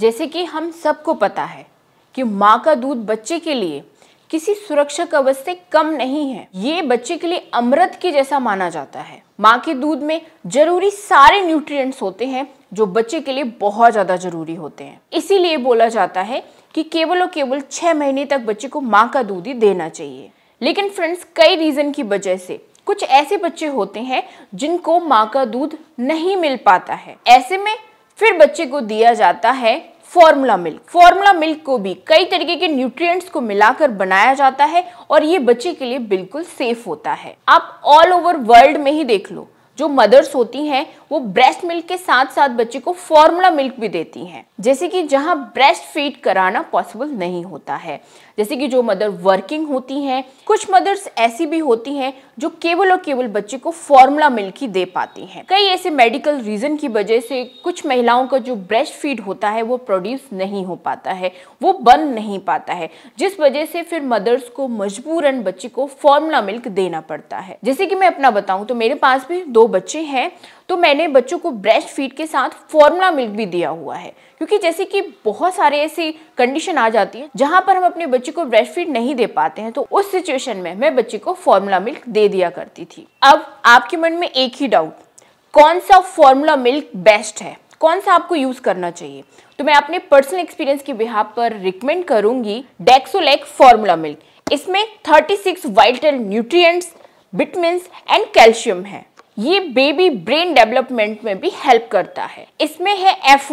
जैसे कि हम सबको पता है कि माँ का दूध बच्चे के लिए किसी सुरक्षा कवच से कम नहीं है ये बच्चे के लिए अमृत के जैसा माना जाता है माँ के दूध में जरूरी सारे न्यूट्रिएंट्स होते हैं जो बच्चे के लिए बहुत ज़्यादा जरूरी होते हैं इसीलिए बोला जाता है कि केवल और केवल छह महीने तक बच्चे को माँ का दूध ही देना चाहिए लेकिन फ्रेंड्स कई रीज़न की वजह से कुछ ऐसे बच्चे होते हैं जिनको माँ का दूध नहीं मिल पाता है ऐसे में फिर बच्चे को दिया जाता है फॉर्मूला मिल्क फॉर्मूला मिल्क को भी कई तरीके के न्यूट्रिएंट्स को मिलाकर बनाया जाता है और ये बच्चे के लिए बिल्कुल सेफ होता है आप ऑल ओवर वर्ल्ड में ही देख लो जो मदर्स होती हैं वो ब्रेस्ट मिल्क के साथ साथ बच्चे को फॉर्मूला मिल्क भी देती हैं जैसे कि जहाँ ब्रेस्ट फीड कराना पॉसिबल नहीं होता है जैसे कि जो मदर वर्किंग होती हैं कुछ मदर्स ऐसी भी होती हैं जो केवल और केवल बच्चे को फॉर्मूला मिल्क ही दे पाती हैं कई ऐसे मेडिकल रीजन की वजह से कुछ महिलाओं का जो ब्रेस्ट फीड होता है वो प्रोड्यूस नहीं हो पाता है वो बन नहीं पाता है जिस वजह से फिर मदर्स को मजबूरन बच्चे को फॉर्मूला मिल्क देना पड़ता है जैसे कि मैं अपना बताऊं तो मेरे पास भी दो बच्चे हैं तो मैंने बच्चों को ब्रेस्ट फीड के साथ फॉर्मूला मिल्क भी दिया हुआ है क्योंकि जैसे कि बहुत सारे ऐसी कंडीशन आ जाती है जहां पर हम अपने बच्चे को ब्रेस्ट फीड नहीं दे पाते हैं तो उस सिचुएशन में मैं बच्चे को फॉर्मूला मिल्क दे दिया करती थी अब आपके मन में एक ही डाउट कौन सा फॉर्मूला मिल्क बेस्ट है कौन सा आपको यूज करना चाहिए तो मैं अपने पर्सनल एक्सपीरियंस के बिहार पर रिकमेंड करूंगी डेक्सोलेक फॉर्मूला मिल्क इसमें 36 vital nutrient vitamin and calcium है ये बेबी ब्रेन डेवलपमेंट में भी हेल्प करता है इसमें है एफ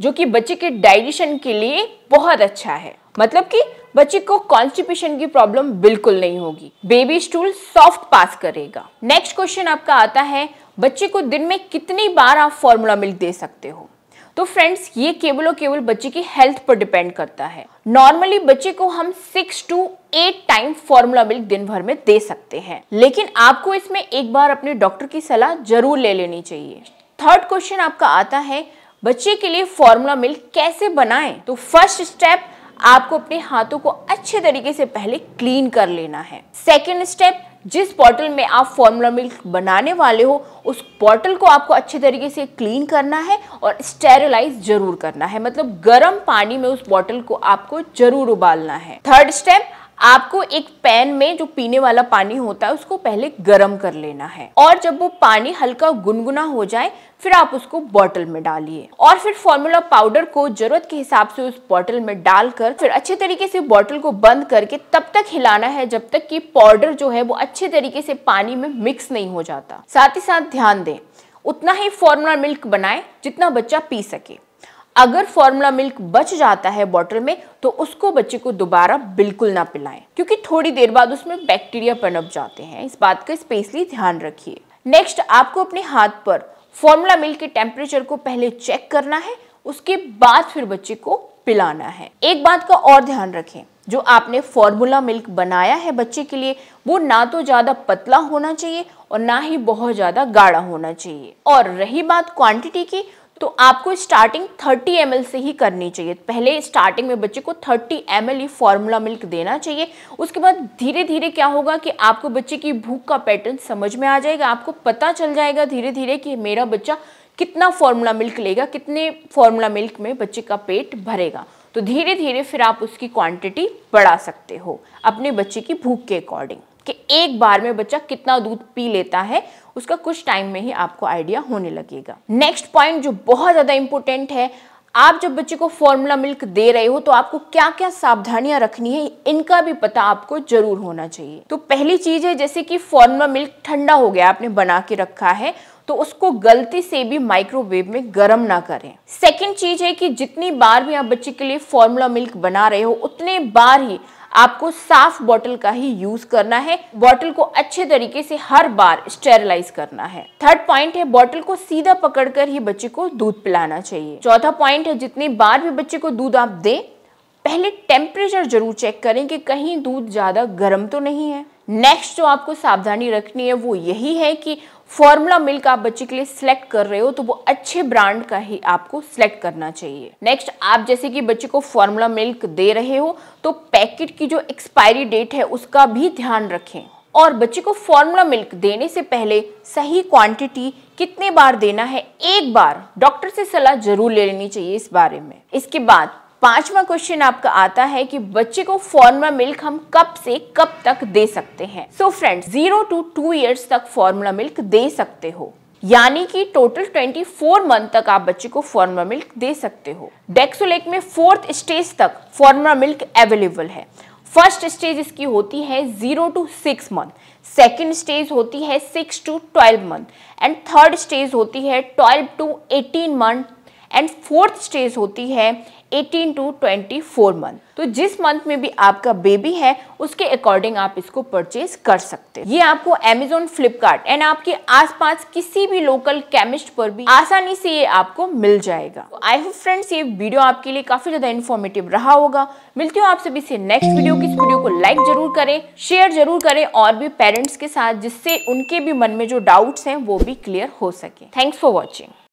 जो कि बच्चे के डाइजेशन के लिए बहुत अच्छा है मतलब कि बच्चे को कॉन्स्टिपेशन की प्रॉब्लम बिल्कुल नहीं होगी बेबी स्टूल सॉफ्ट पास करेगा नेक्स्ट क्वेश्चन आपका आता है बच्चे को दिन में कितनी बार आप फॉर्मूला मिल्क दे सकते हो तो फ्रेंड्स ये केवल और केवल बच्चे की हेल्थ पर डिपेंड करता है नॉर्मली बच्चे को हम six to eight time formula milk दिन भर में दे सकते हैं लेकिन आपको इसमें एक बार अपने डॉक्टर की सलाह जरूर ले लेनी चाहिए थर्ड क्वेश्चन आपका आता है बच्चे के लिए फॉर्मूला मिल्क कैसे बनाएं? तो फर्स्ट स्टेप आपको अपने हाथों को अच्छे तरीके से पहले क्लीन कर लेना है सेकेंड स्टेप जिस बॉटल में आप फॉर्मूला मिल्क बनाने वाले हो उस बॉटल को आपको अच्छे तरीके से क्लीन करना है और स्टेरिलाइज जरूर करना है मतलब गर्म पानी में उस बॉटल को आपको जरूर उबालना है थर्ड स्टेप आपको एक पैन में जो पीने वाला पानी होता है उसको पहले गर्म कर लेना है और जब वो पानी हल्का गुनगुना हो जाए फिर आप उसको बॉटल में डालिए और फिर फॉर्मूला पाउडर को जरूरत के हिसाब से उस बॉटल में डालकर फिर अच्छे तरीके से बॉटल को बंद करके तब तक हिलाना है जब तक कि पाउडर जो है वो अच्छे तरीके से पानी में मिक्स नहीं हो जाता साथ ही साथ ध्यान दें उतना ही फॉर्मूला मिल्क बनाए जितना बच्चा पी सके अगर फॉर्मूला मिल्क बच जाता है बॉटल में तो उसको बच्चे को दोबारा बिल्कुल ना पिलाएं क्योंकि थोड़ी देर बाद उसमें बैक्टीरिया पनप जाते हैं इस बात का स्पेशली ध्यान रखिए नेक्स्ट आपको अपने हाथ पर फॉर्मूला मिल्क के टेम्परेचर को पहले चेक करना है उसके बाद फिर बच्चे को पिलाना है एक बात का और ध्यान रखें जो आपने फॉर्मूला मिल्क बनाया है बच्चे के लिए वो ना तो ज़्यादा पतला होना चाहिए और ना ही बहुत ज़्यादा गाढ़ा होना चाहिए और रही बात क्वांटिटी की तो आपको स्टार्टिंग 30 एम से ही करनी चाहिए पहले स्टार्टिंग में बच्चे को 30 एम ये फॉर्मूला मिल्क देना चाहिए उसके बाद धीरे धीरे क्या होगा कि आपको बच्चे की भूख का पैटर्न समझ में आ जाएगा आपको पता चल जाएगा धीरे धीरे कि मेरा बच्चा कितना फॉर्मूला मिल्क लेगा कितने फॉर्मूला मिल्क में बच्चे का पेट भरेगा तो धीरे धीरे फिर आप उसकी क्वांटिटी बढ़ा सकते हो अपने बच्चे की भूख के अकॉर्डिंग कि एक बार में बच्चा कितना दूध पी लेता है उसका कुछ टाइम में ही आपको आइडिया होने लगेगा नेक्स्ट पॉइंट जो बहुत ज़्यादा इंपॉर्टेंट है आप जब बच्चे को फॉर्मूला मिल्क दे रहे हो तो आपको क्या क्या सावधानियां रखनी है इनका भी पता आपको जरूर होना चाहिए तो पहली चीज है जैसे कि फॉर्मूला मिल्क ठंडा हो गया आपने बना के रखा है तो उसको गलती से भी माइक्रोवेव में गर्म ना करें सेकेंड चीज है कि जितनी बार भी आप बच्चे के लिए फॉर्मूला मिल्क बना रहे हो उतने बार ही आपको साफ बॉटल का ही यूज करना है बॉटल को अच्छे तरीके से हर बार स्टेरिलाइज करना है थर्ड पॉइंट है बॉटल को सीधा पकड़कर ही बच्चे को दूध पिलाना चाहिए चौथा पॉइंट है जितनी बार भी बच्चे को दूध आप दें पहले टेम्परेचर जरूर चेक करें कि कहीं दूध ज़्यादा गर्म तो नहीं है नेक्स्ट जो आपको सावधानी रखनी है वो यही है कि फॉर्मूला मिल्क आप बच्चे के लिए सिलेक्ट कर रहे हो तो वो अच्छे ब्रांड का ही आपको सिलेक्ट करना चाहिए नेक्स्ट आप जैसे कि बच्चे को फॉर्मूला मिल्क दे रहे हो तो पैकेट की जो एक्सपायरी डेट है उसका भी ध्यान रखें और बच्चे को फॉर्मूला मिल्क देने से पहले सही क्वांटिटी कितने बार देना है एक बार डॉक्टर से सलाह जरूर ले लेनी चाहिए इस बारे में इसके बाद पांचवा क्वेश्चन आपका आता है कि बच्चे को फॉर्मुला मिल्क हम कब से कब तक दे सकते हैं so friends zero to two years तक फॉर्मुला मिल्क दे सकते हो यानी कि टोटल 24 मंथ तक आप बच्चे को फॉर्मुला मिल्क दे सकते हो डेक्सोलेक में फोर्थ स्टेज तक फॉर्मुला मिल्क अवेलेबल है फर्स्ट स्टेज इसकी होती है zero to six month second stage होती है six to twelve month and third stage होती है twelve to eighteen month and fourth stage होती है 18 टू 24 मंथ तो जिस मंथ में भी आपका बेबी है उसके अकॉर्डिंग आप इसको परचेज कर सकते हैं ये आपको एमेजोन फ्लिपकार्ट एंड आपके आसपास किसी भी लोकल केमिस्ट पर भी आसानी से ये आपको मिल जाएगा तो आई होप फ्रेंड्स ये वीडियो आपके लिए काफी ज्यादा इन्फॉर्मेटिव रहा होगा मिलती हूँ आप सभी से नेक्स्ट वीडियो की इस वीडियो को लाइक जरूर करें शेयर जरूर करें और भी पेरेंट्स के साथ जिससे उनके भी मन में जो डाउट्स हैं वो भी क्लियर हो सके थैंक्स फॉर वॉचिंग